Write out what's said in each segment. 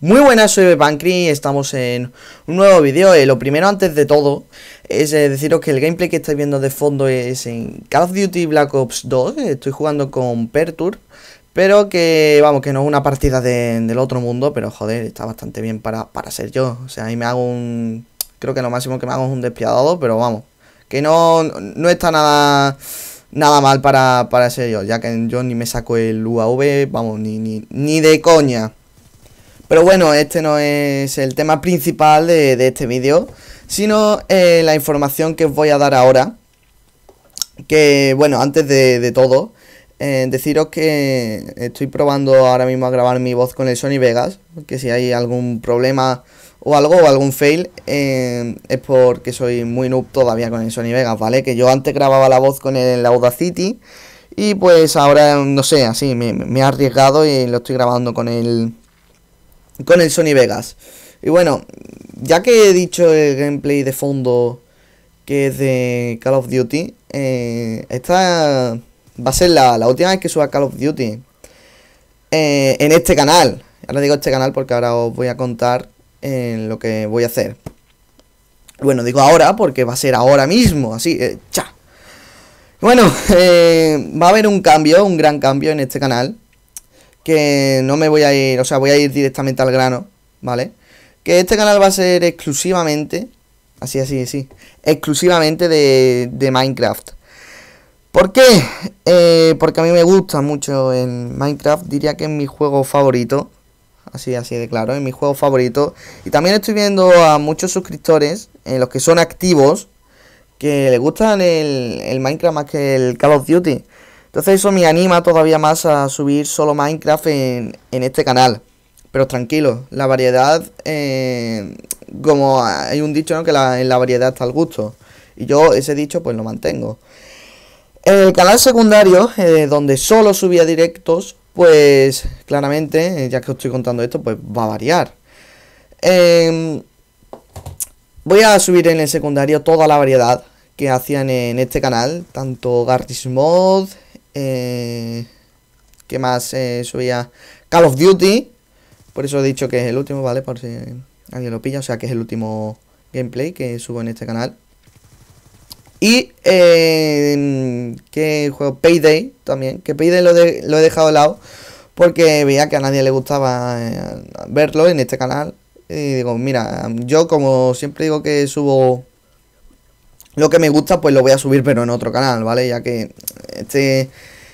Muy buenas, soy Pancri, estamos en un nuevo vídeo. Eh, lo primero, antes de todo, es eh, deciros que el gameplay que estáis viendo de fondo es en Call of Duty Black Ops 2. Eh, estoy jugando con Pertur, pero que, vamos, que no es una partida del otro mundo, pero joder, está bastante bien para, ser yo. O sea, ahí me hago un... Creo que lo máximo que me hago es un despiadado, pero vamos, que no, no está nada... Nada mal para, para ser yo, ya que yo ni me saco el UAV, vamos, ni, ni, ni de coña. Pero bueno, este no es el tema principal de, este vídeo, sino eh, la información que os voy a dar ahora. Que bueno, antes de, todo, eh, deciros que estoy probando ahora mismo a grabar mi voz con el Sony Vegas, que si hay algún problema o algo, o algún fail, eh, es porque soy muy noob todavía con el Sony Vegas, ¿vale? Que yo antes grababa la voz con el Audacity y pues ahora, no sé, así me, me he arriesgado y lo estoy grabando con el con el Sony Vegas. Y bueno, ya que he dicho el gameplay de fondo que es de Call of Duty, eh, esta va a ser la, última vez que suba Call of Duty eh, en este canal. Ahora digo este canal porque ahora os voy a contar eh, lo que voy a hacer. Bueno, digo ahora porque va a ser ahora mismo, así, cha. Bueno, va a haber un cambio, un gran cambio en este canal que no me voy a ir, o sea, voy a ir directamente al grano, ¿vale? Que este canal va a ser exclusivamente, así, así, así, exclusivamente de, Minecraft. ¿Por qué? Eh, porque a mí me gusta mucho el Minecraft, diría que es mi juego favorito, así, así de claro, es mi juego favorito. Y también estoy viendo a muchos suscriptores, los que son activos, que le gustan el, el Minecraft más que el Call of Duty. Entonces eso me anima todavía más a subir solo Minecraft en, este canal. Pero tranquilo, la variedad, eh, como hay un dicho, Que la, en la variedad está el gusto. Y yo ese dicho pues lo mantengo. El canal secundario, eh, donde solo subía directos, pues claramente, eh, ya que os estoy contando esto, pues va a variar. Em, voy a subir en el secundario toda la variedad que hacían en este canal, tanto Gartis Mod, eh, ¿Qué más eh, subía? Call of Duty. Por eso he dicho que es el último, ¿vale? Por si alguien lo pilla. O sea, que es el último gameplay que subo en este canal. Y eh, que juego Payday también. Que Payday lo, lo he dejado de lado. Porque veía que a nadie le gustaba eh, verlo en este canal. Y digo, mira, yo como siempre digo que subo lo que me gusta, pues lo voy a subir, pero en otro canal, ¿vale? Ya que este,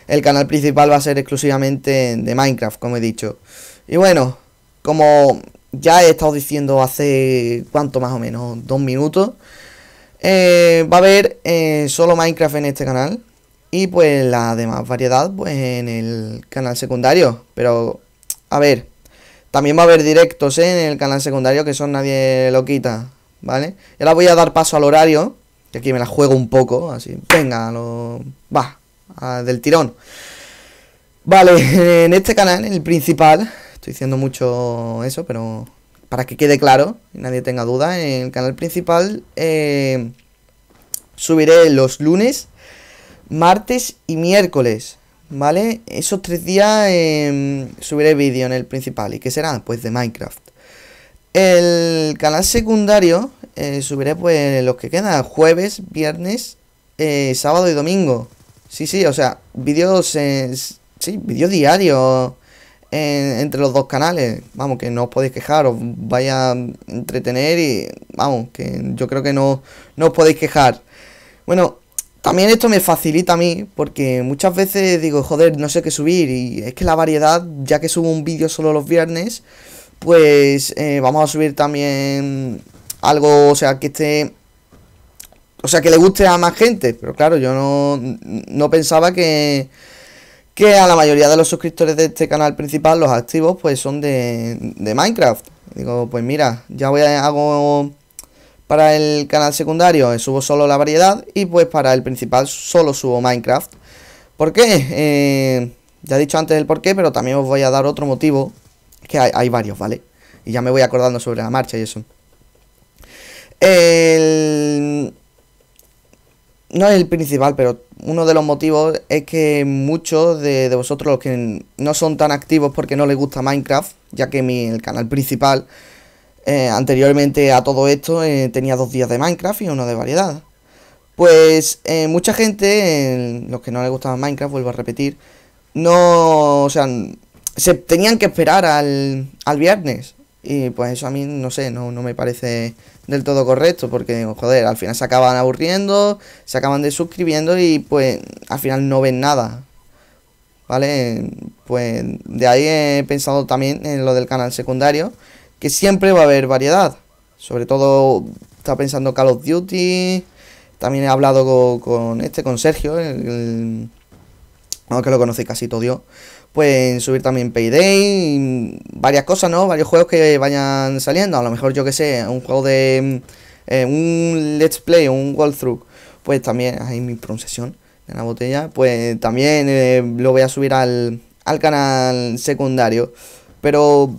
el canal principal va a ser exclusivamente de Minecraft, como he dicho. Y bueno, como ya he estado diciendo hace cuánto más o menos, dos minutos, eh, va a haber eh, solo Minecraft en este canal y pues la demás variedad pues en el canal secundario. Pero, a ver, también va a haber directos ¿eh? en el canal secundario que son nadie lo quita, ¿vale? Ya ahora voy a dar paso al horario, que aquí me la juego un poco, así, venga, lo... va, del tirón. Vale, en este canal, el principal, estoy diciendo mucho eso, pero para que quede claro y nadie tenga duda, en el canal principal eh, subiré los lunes, martes y miércoles, ¿vale? Esos tres días em, subiré vídeo en el principal. ¿Y qué será? Pues de Minecraft. El canal secundario eh, subiré pues los que quedan, jueves, viernes, eh, sábado y domingo. Sí, sí, o sea, vídeos, sí, vídeos diarios entre los dos canales. Vamos, que no os podéis quejar, os vaya a entretener y vamos, que yo creo que no, no os podéis quejar. Bueno, también esto me facilita a mí, porque muchas veces digo, joder, no sé qué subir, y es que la variedad, ya que subo un vídeo solo los viernes, pues eh, vamos a subir también algo, o sea, que esté o sea, que le guste a más gente. Pero claro, yo no, no pensaba que, que a la mayoría de los suscriptores de este canal principal, los activos, pues son de, Minecraft. Digo, pues mira, ya voy a hago para el canal secundario, eh, subo solo la variedad y pues para el principal solo subo Minecraft. ¿Por qué? Eh, ya he dicho antes el por qué, pero también os voy a dar otro motivo, que hay, hay varios, ¿vale? Y ya me voy acordando sobre la marcha y eso. El no es el principal, pero uno de los motivos es que muchos de, vosotros, los que no son tan activos porque no les gusta Minecraft, ya que mi, el canal principal eh, anteriormente a todo esto eh, tenía dos días de Minecraft y uno de variedad. Pues eh, mucha gente, los que no les gustaba Minecraft, vuelvo a repetir, no, o sea, se tenían que esperar al, al viernes y pues eso a mí, no sé, no, me parece del todo correcto, porque, joder, al final se acaban aburriendo, se acaban de suscribiendo y pues al final no ven nada. ¿Vale? Pues de ahí he pensado también en lo del canal secundario, que siempre va a haber variedad. Sobre todo está pensando Call of Duty, también he hablado con, este, con Sergio, el, que lo conoce casi todo yo pueden subir también Payday, y varias cosas, ¿no? Varios juegos que vayan saliendo, a lo mejor yo que sé, un juego de... Mm, eh, un let's play, un walkthrough, pues también, ahí mi pronunciación de la botella, pues también eh, lo voy a subir al, al canal secundario, pero...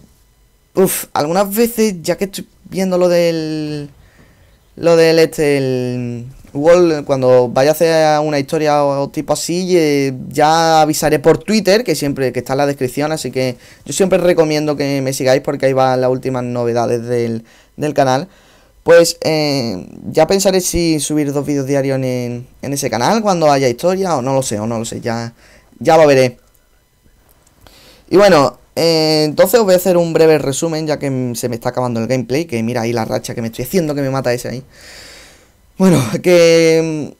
Uff, algunas veces, ya que estoy viendo lo del... Lo del este, cuando vaya a hacer una historia o tipo así, eh, ya avisaré por Twitter, que siempre que está en la descripción, así que yo siempre recomiendo que me sigáis porque ahí van las últimas novedades del, del canal. Pues eh, ya pensaré si subir dos vídeos diarios en, ese canal cuando haya historia, o no lo sé, o no lo sé, ya, ya lo veré. Y bueno, eh, entonces os voy a hacer un breve resumen, ya que se me está acabando el gameplay, que mira ahí la racha que me estoy haciendo, que me mata ese ahí. Bueno, que mm,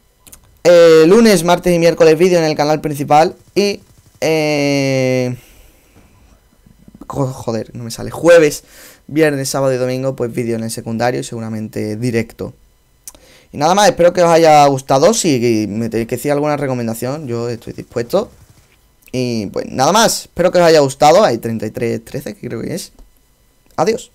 eh, lunes, martes y miércoles vídeo en el canal principal y... Eh, joder, no me sale. Jueves, viernes, sábado y domingo, pues vídeo en el secundario y seguramente directo. Y nada más, espero que os haya gustado. Si me tenéis que decir alguna recomendación, yo estoy dispuesto. Y pues nada más, espero que os haya gustado. Hay 33.13 que creo que es. Adiós.